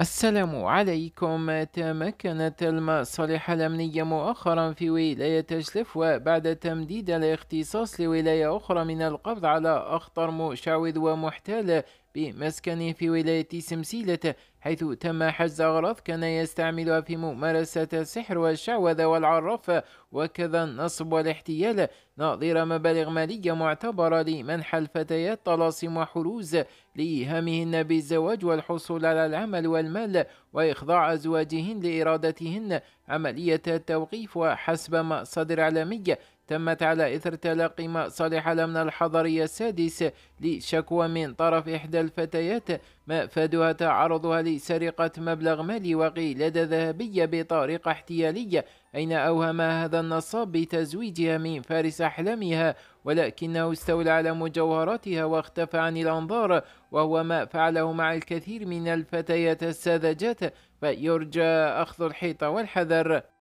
السلام عليكم تمكنت المصالح الأمنية مؤخرا في ولاية جلفوة بعد تمديد الاختصاص لولاية أخرى من القبض على أخطر مشعوذ ومحتال بمسكنه في ولاية سمسيلة حيث تم حجز أغراض كان يستعملها في ممارسة السحر والشعوذة والعرافة وكذا النصب والاحتيال ناظر مبالغ مالية معتبرة لمنح الفتيات طلاسم وحروز لإيهامهن بالزواج والحصول على العمل والمال وإخضاع أزواجهن لإرادتهن عملية التوقيف وحسب مصادر إعلامية تمت على إثر تلقي ما صالح لمن الحضري السادس لشكوى من طرف إحدى الفتيات مأفدها تعرضها لسرقة مبلغ مالي وقيلة ذهبية بطريقة احتيالية أين أوهم هذا النصاب بتزويجها من فارس أحلامها ولكنه استولى على مجوهراتها واختفى عن الأنظار وهو ما فعله مع الكثير من الفتيات الساذجات فيرجى أخذ الحيطة والحذر